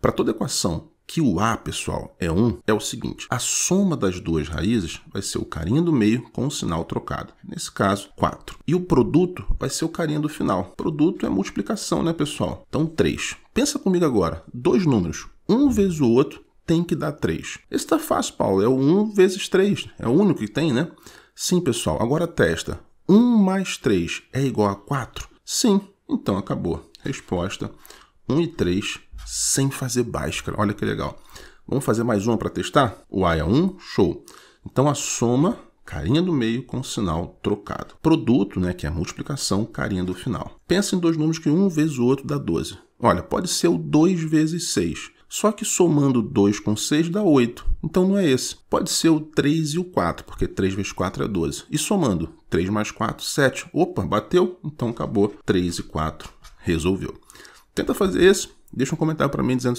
Para toda equação que o A, pessoal, é 1, é o seguinte: a soma das duas raízes vai ser o carinha do meio com o sinal trocado. Nesse caso, 4. E o produto vai ser o carinha do final. Produto é multiplicação, né, pessoal? Então, 3. Pensa comigo agora: dois números, um vezes o outro tem que dar 3. Esse está fácil, Paulo. É o 1 vezes 3. É o único que tem, né? Sim, pessoal. Agora testa. 1 mais 3 é igual a 4? Sim. Então acabou. Resposta 1 e 3 sem fazer báscara. Olha que legal. Vamos fazer mais uma para testar? O A é 1, show. Então a soma, carinha do meio com sinal trocado. Produto, né, que é a multiplicação, carinha do final. Pensa em dois números que um vezes o outro dá 12. Olha, pode ser o 2 vezes 6. Só que somando 2 com 6 dá 8. Então não é esse. Pode ser o 3 e o 4, porque 3 vezes 4 é 12. E somando 3 mais 4, 7. Opa, bateu? Então acabou. 3 e 4 resolveu. Tenta fazer isso, deixa um comentário para mim dizendo